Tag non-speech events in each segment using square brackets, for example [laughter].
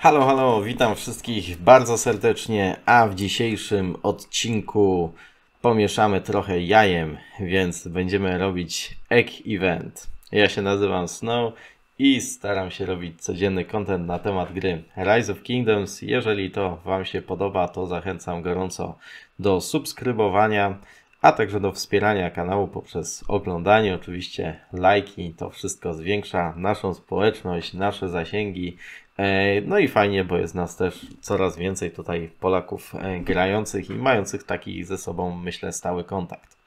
Halo, halo, witam wszystkich bardzo serdecznie, a w dzisiejszym odcinku pomieszamy trochę jajem, więc będziemy robić egg event. Ja się nazywam Snow i staram się robić codzienny content na temat gry Rise of Kingdoms. Jeżeli to Wam się podoba, to zachęcam gorąco do subskrybowania, a także do wspierania kanału poprzez oglądanie. Oczywiście lajki, to wszystko zwiększa naszą społeczność, nasze zasięgi, E, no i fajnie, bo jest nas też coraz więcej tutaj Polaków e, grających i mających taki ze sobą, myślę, stały kontakt.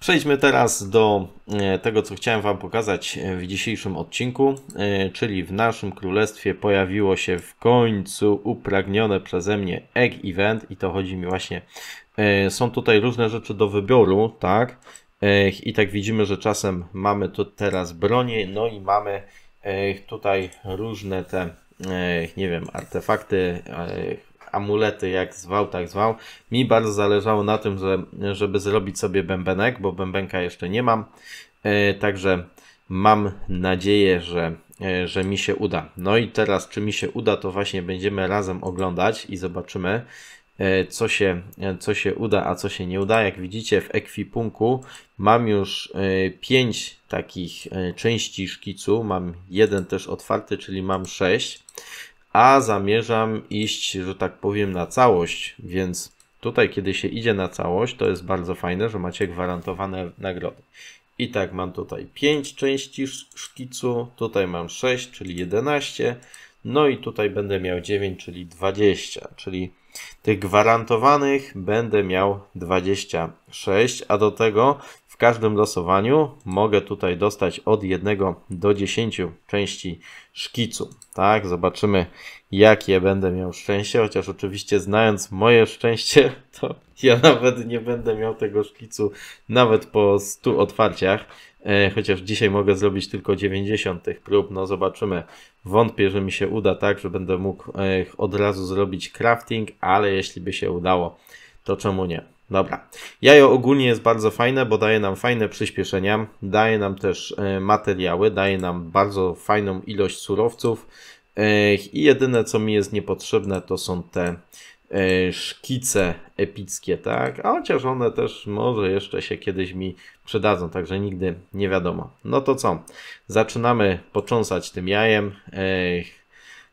Przejdźmy teraz do e, tego, co chciałem Wam pokazać w dzisiejszym odcinku, czyli w naszym królestwie pojawiło się w końcu upragnione przeze mnie egg event i to chodzi mi właśnie, są tutaj różne rzeczy do wyboru, tak? I tak widzimy, że czasem mamy tu teraz bronię, no i mamy Tutaj różne te, nie wiem, artefakty, amulety, jak zwał, tak zwał. Mi bardzo zależało na tym, że, żeby zrobić sobie bębenek, bo bębenka jeszcze nie mam. E, także mam nadzieję, że, e, że mi się uda. No i teraz, czy mi się uda, to właśnie będziemy razem oglądać i zobaczymy, E, co się, e, co się uda, a co się nie uda. Jak widzicie w ekwipunku mam już 5 e, takich części szkicu, mam jeden też otwarty, czyli mam 6, a zamierzam iść, że tak powiem, na całość, więc tutaj kiedy się idzie na całość, to jest bardzo fajne, że macie gwarantowane nagrody. I tak mam tutaj 5 części szkicu, tutaj mam 6, czyli 11, no i tutaj będę miał 9, czyli 20, czyli tych gwarantowanych będę miał 26, a do tego każdym losowaniu mogę tutaj dostać od 1 do 10 części szkicu. Tak, zobaczymy jakie będę miał szczęście, chociaż oczywiście znając moje szczęście, [laughs] to ja nawet nie będę miał tego szkicu nawet po 100 otwarciach. E, chociaż dzisiaj mogę zrobić tylko 90 tych prób, no zobaczymy. Wątpię, że mi się uda tak, że będę mógł e, od razu zrobić crafting, ale jeśli by się udało, to czemu nie? Dobra. Jajo ogólnie jest bardzo fajne, bo daje nam fajne przyspieszenia, daje nam też e, materiały, daje nam bardzo fajną ilość surowców e, i jedyne co mi jest niepotrzebne to są te e, szkice epickie, tak? A chociaż one też może jeszcze się kiedyś mi przydadzą, także nigdy nie wiadomo. No to co? Zaczynamy począsać tym jajem.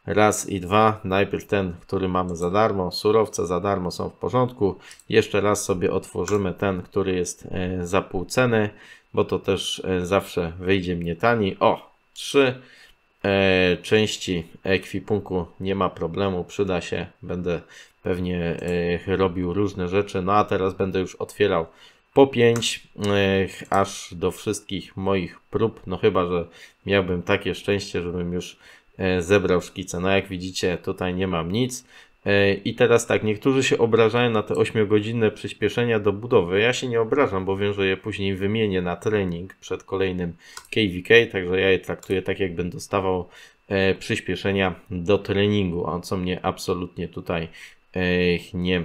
Raz i dwa. Najpierw ten, który mamy za darmo. Surowce za darmo są w porządku. Jeszcze raz sobie otworzymy ten, który jest e, za pół ceny, bo to też e, zawsze wyjdzie mnie tani. O, trzy e, części ekwipunku nie ma problemu, przyda się. Będę pewnie robił różne rzeczy. No a teraz będę już otwierał po 5 aż do wszystkich moich prób. No chyba, że miałbym takie szczęście, żebym już E, zebrał szkice. No jak widzicie, tutaj nie mam nic. E, I teraz tak, niektórzy się obrażają na te 8-godzinne przyspieszenia do budowy. Ja się nie obrażam, bo wiem, że je później wymienię na trening przed kolejnym KVK, także ja je traktuję tak, jakbym dostawał e, przyspieszenia do treningu, a co mnie absolutnie tutaj nie,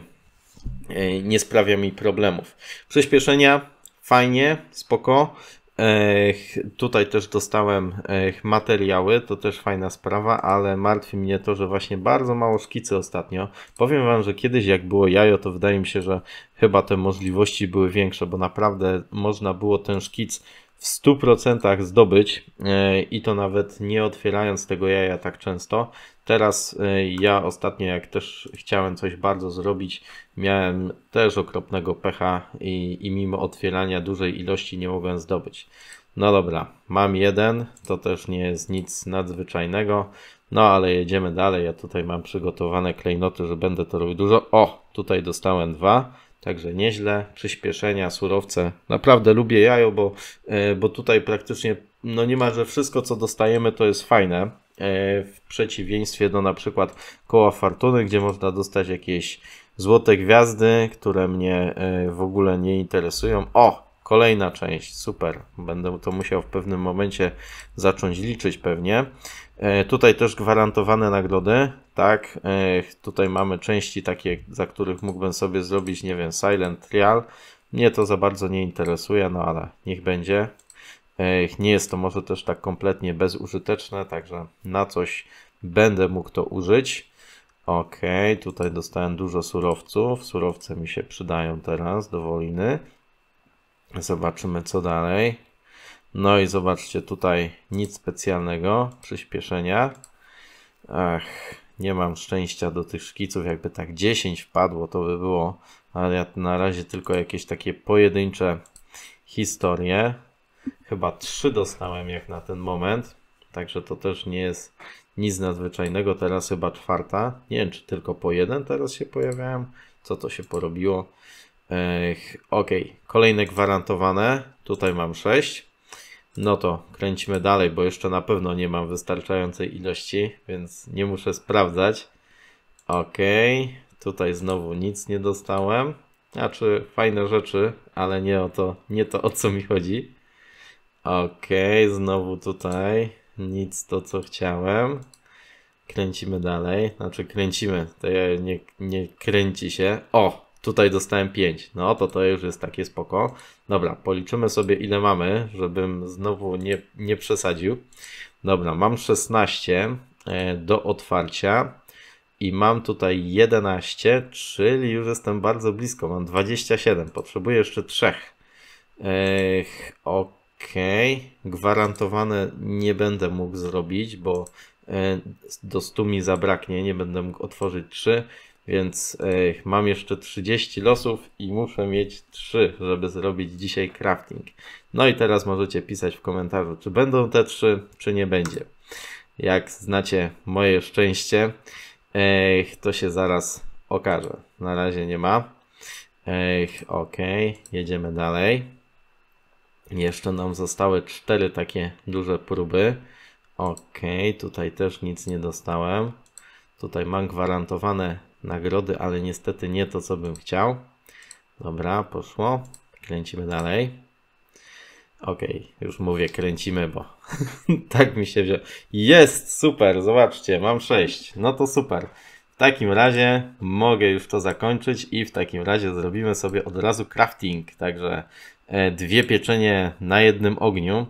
nie sprawia mi problemów. Przyspieszenia fajnie, spoko. Tutaj też dostałem materiały, to też fajna sprawa, ale martwi mnie to, że właśnie bardzo mało szkicy ostatnio. Powiem Wam, że kiedyś jak było jajo, to wydaje mi się, że chyba te możliwości były większe, bo naprawdę można było ten szkic w 100% zdobyć e, i to nawet nie otwierając tego jaja tak często. Teraz e, ja ostatnio, jak też chciałem coś bardzo zrobić, miałem też okropnego pecha i, i mimo otwierania dużej ilości nie mogłem zdobyć. No dobra, mam jeden, to też nie jest nic nadzwyczajnego, no ale jedziemy dalej. Ja tutaj mam przygotowane klejnoty, że będę to robił dużo. O, tutaj dostałem dwa, Także nieźle, przyspieszenia, surowce. Naprawdę lubię jajo, bo, e, bo tutaj praktycznie no niemalże wszystko, co dostajemy, to jest fajne. E, w przeciwieństwie do na przykład koła fortuny, gdzie można dostać jakieś złote gwiazdy, które mnie e, w ogóle nie interesują. O, Kolejna część, super. Będę to musiał w pewnym momencie zacząć liczyć pewnie. E, tutaj też gwarantowane nagrody, tak. E, tutaj mamy części takie, za których mógłbym sobie zrobić, nie wiem, Silent Trial. Mnie to za bardzo nie interesuje, no ale niech będzie. E, nie jest to może też tak kompletnie bezużyteczne, także na coś będę mógł to użyć. Ok, tutaj dostałem dużo surowców. Surowce mi się przydają teraz do wojny. Zobaczymy co dalej. No i zobaczcie tutaj nic specjalnego, przyspieszenia. Ach, nie mam szczęścia do tych szkiców, jakby tak 10 wpadło to by było, ale ja na razie tylko jakieś takie pojedyncze historie. Chyba 3 dostałem jak na ten moment, także to też nie jest nic nadzwyczajnego. Teraz chyba czwarta, nie wiem czy tylko po jeden teraz się pojawiałem, co to się porobiło. Ok, kolejne gwarantowane. Tutaj mam 6. No to kręcimy dalej, bo jeszcze na pewno nie mam wystarczającej ilości, więc nie muszę sprawdzać. Ok, tutaj znowu nic nie dostałem. Znaczy fajne rzeczy, ale nie o to, nie to o co mi chodzi. Ok, znowu tutaj nic to co chciałem. Kręcimy dalej, znaczy kręcimy, to ja nie, nie kręci się. O, Tutaj dostałem 5. No to to już jest takie spoko. Dobra, policzymy sobie ile mamy, żebym znowu nie, nie przesadził. Dobra, mam 16 e, do otwarcia i mam tutaj 11, czyli już jestem bardzo blisko. Mam 27, potrzebuję jeszcze 3. Ech, Okej, gwarantowane nie będę mógł zrobić, bo e, do 100 mi zabraknie, nie będę mógł otworzyć 3. Więc mam jeszcze 30 losów i muszę mieć 3, żeby zrobić dzisiaj crafting. No i teraz możecie pisać w komentarzu, czy będą te 3, czy nie będzie. Jak znacie moje szczęście, to się zaraz okaże. Na razie nie ma. ok, jedziemy dalej. Jeszcze nam zostały 4 takie duże próby. Ok, tutaj też nic nie dostałem. Tutaj mam gwarantowane nagrody, ale niestety nie to, co bym chciał. Dobra, poszło. Kręcimy dalej. Ok, już mówię, kręcimy, bo [laughs] tak mi się wziął. Jest, super, zobaczcie, mam 6. No to super. W takim razie mogę już to zakończyć i w takim razie zrobimy sobie od razu crafting. Także e, dwie pieczenie na jednym ogniu.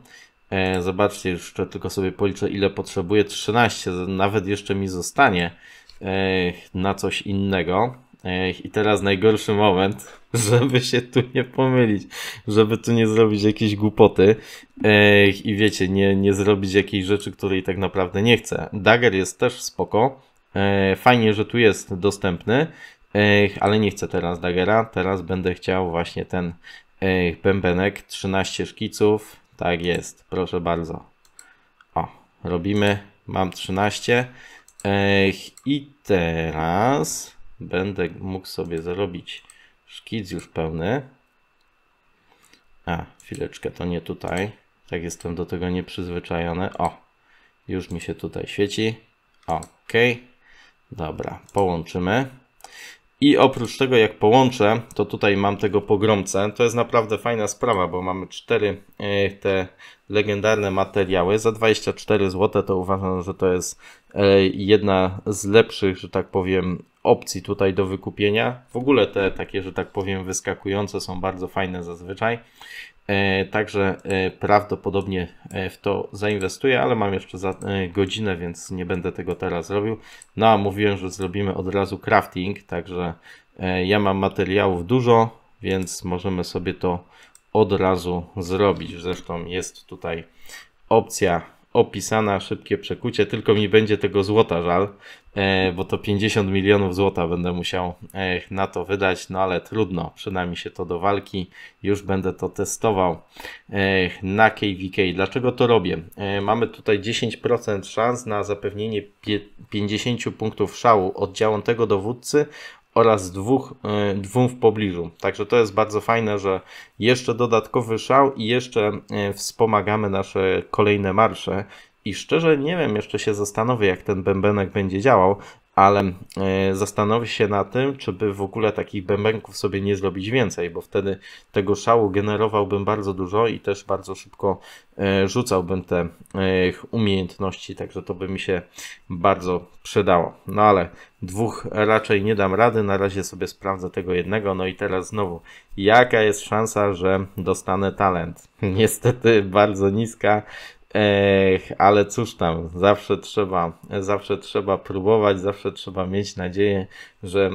E, zobaczcie, jeszcze tylko sobie policzę ile potrzebuję. 13, nawet jeszcze mi zostanie na coś innego. I teraz najgorszy moment, [laughs] żeby się tu nie pomylić, żeby tu nie zrobić jakiejś głupoty i wiecie, nie, nie zrobić jakiejś rzeczy, której tak naprawdę nie chcę. Dagger jest też spoko. Fajnie, że tu jest dostępny, ale nie chcę teraz Daggera. Teraz będę chciał właśnie ten pębenek, 13 szkiców. Tak jest, proszę bardzo. O, robimy. Mam 13. I teraz będę mógł sobie zrobić szkic już pełny. A, chwileczkę, to nie tutaj. Tak jestem do tego nieprzyzwyczajony. O, już mi się tutaj świeci. Ok, dobra, połączymy. I oprócz tego, jak połączę, to tutaj mam tego pogromcę. To jest naprawdę fajna sprawa, bo mamy cztery e, te legendarne materiały. Za 24 zł to uważam, że to jest e, jedna z lepszych, że tak powiem, opcji tutaj do wykupienia. W ogóle te takie, że tak powiem, wyskakujące są bardzo fajne zazwyczaj. E, także e, prawdopodobnie e, w to zainwestuję, ale mam jeszcze za godzinę, więc nie będę tego teraz robił. No a mówiłem, że zrobimy od razu crafting, także ja mam materiałów dużo, więc możemy sobie to od razu zrobić. Zresztą jest tutaj opcja opisana szybkie przekucie, tylko mi będzie tego złota żal, e, bo to 50 milionów złota będę musiał e, na to wydać, no ale trudno, przynajmniej się to do walki, już będę to testował e, na KVK. Dlaczego to robię? Mamy tutaj 10% szans na zapewnienie 50 punktów szału od działącego dowódcy oraz dwóch, y, dwóm w pobliżu. Także to jest bardzo fajne, że jeszcze dodatkowy szał i jeszcze y, wspomagamy nasze kolejne marsze. I szczerze nie wiem, jeszcze się zastanowię, jak ten bębenek będzie działał, ale e, zastanowię się na tym, czy by w ogóle takich bębenków sobie nie zrobić więcej, bo wtedy tego szału generowałbym bardzo dużo i też bardzo szybko e, rzucałbym te e, umiejętności, także to by mi się bardzo przydało. No ale dwóch raczej nie dam rady, na razie sobie sprawdzę tego jednego, no i teraz znowu, jaka jest szansa, że dostanę talent? [laughs] Niestety bardzo niska, Ech, ale cóż tam, zawsze trzeba, zawsze trzeba próbować, zawsze trzeba mieć nadzieję, że,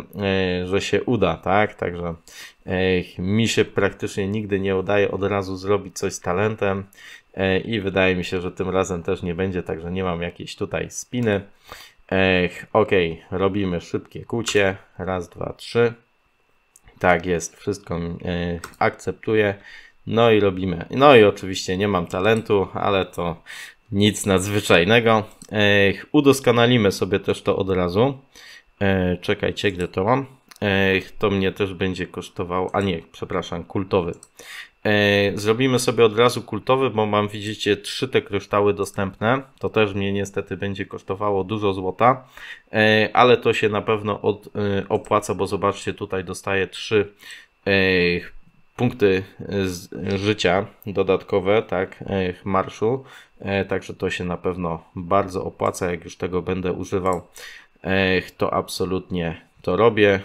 e, że się uda, tak? Także mi się praktycznie nigdy nie udaje od razu zrobić coś z talentem e, i wydaje mi się, że tym razem też nie będzie, także nie mam jakiejś tutaj spiny. Ech, ok, robimy szybkie kucie. Raz, dwa, trzy. Tak jest, wszystko e, akceptuję. No i robimy. No i oczywiście nie mam talentu, ale to nic nadzwyczajnego. Ech, udoskonalimy sobie też to od razu. Ech, czekajcie, gdzie to mam. Ech, to mnie też będzie kosztowało, a nie, przepraszam, kultowy. Zrobimy sobie od razu kultowy, bo mam, widzicie, trzy te kryształy dostępne. To też mnie niestety będzie kosztowało dużo złota, ale to się na pewno od, y, opłaca, bo zobaczcie, tutaj dostaję trzy punkty e, życia dodatkowe, tak, e, marszu, e, także to się na pewno bardzo opłaca, jak już tego będę używał, to absolutnie to robię,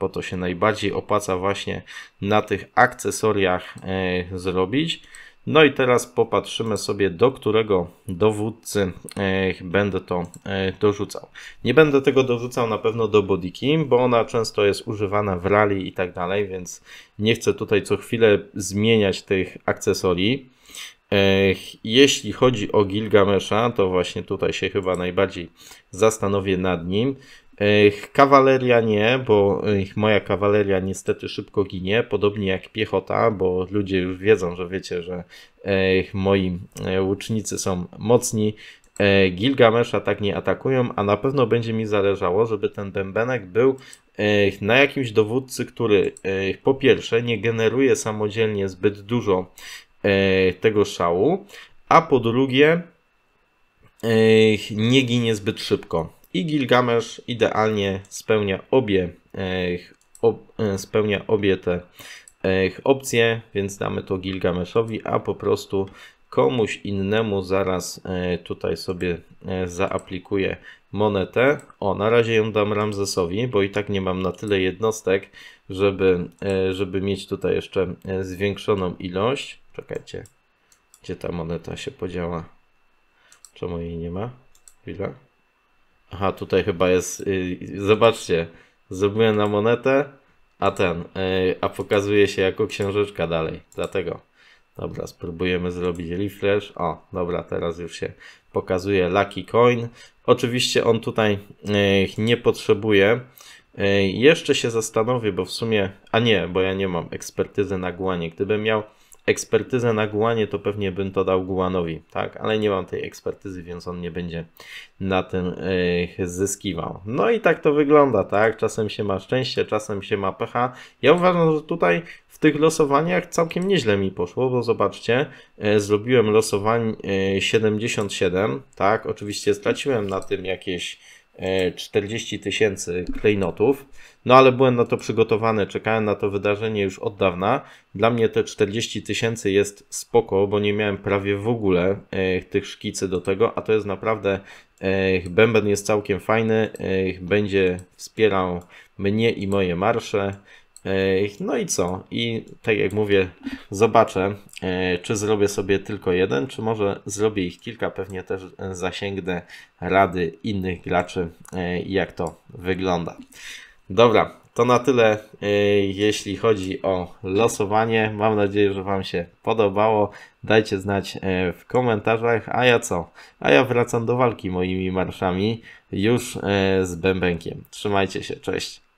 bo to się najbardziej opłaca właśnie na tych akcesoriach zrobić. No i teraz popatrzymy sobie, do którego dowódcy eh, będę to eh, dorzucał. Nie będę tego dorzucał na pewno do bodiki, bo ona często jest używana w rally i tak dalej, więc nie chcę tutaj co chwilę zmieniać tych akcesorii. Eh, jeśli chodzi o Gilgamesha, to właśnie tutaj się chyba najbardziej zastanowię nad nim. Kawaleria nie, bo moja kawaleria niestety szybko ginie, podobnie jak piechota, bo ludzie już wiedzą, że wiecie, że e, moi e, łucznicy są mocni. E, Gilgamesza tak nie atakują, a na pewno będzie mi zależało, żeby ten bębenek był na jakimś dowódcy, który po pierwsze nie generuje samodzielnie zbyt dużo tego szału, a po drugie nie ginie zbyt szybko. I Gilgamesz idealnie spełnia obie, eh, ob, eh, spełnia obie te eh, opcje, więc damy to Gilgameszowi, a po prostu komuś innemu zaraz tutaj sobie zaaplikuję monetę. O, na razie ją dam Ramzesowi, bo i tak nie mam na tyle jednostek, żeby, żeby mieć tutaj jeszcze zwiększoną ilość. Czekajcie, gdzie ta moneta się podziała? Czemu jej nie ma? Chwila. Aha, tutaj chyba jest. Y, y, zobaczcie, zrobiłem na monetę, a ten, y, a pokazuje się jako książeczka dalej. Dlatego. Dobra, spróbujemy zrobić refresh. O, dobra, teraz już się pokazuje Lucky Coin. Oczywiście on tutaj nie potrzebuje. Jeszcze się zastanowię, bo w sumie, a nie, bo ja nie mam ekspertyzy na głanie. Gdybym miał ekspertyzę na Guanie, to pewnie bym to dał Guanowi, tak? Ale nie mam tej ekspertyzy, więc on nie będzie na tym yy, zyskiwał. No i tak to wygląda, tak? Czasem się ma szczęście, czasem się ma pecha. Ja uważam, że tutaj w tych losowaniach całkiem nieźle mi poszło, bo zobaczcie, yy, zrobiłem losowań yy, e, 77, tak? Oczywiście straciłem na tym jakieś 40 e, tysięcy klejnotów. No ale byłem na to przygotowany, czekałem na to wydarzenie już od dawna. Dla mnie te 40 tysięcy jest spoko, bo nie miałem prawie w ogóle e, tych szkicy do tego, a to jest naprawdę e, bęben jest całkiem fajny, będzie wspierał mnie i moje marsze. No i co? I tak jak mówię, zobaczę, e, czy zrobię sobie tylko jeden, czy może zrobię ich kilka. Pewnie też e, zasięgnę rady innych graczy, e, jak to wygląda. Dobra, to na tyle, jeśli chodzi o losowanie. Mam nadzieję, że Wam się podobało. Dajcie znać w komentarzach. A ja co? A ja wracam do walki moimi marszami już z bębenkiem. Trzymajcie się, cześć.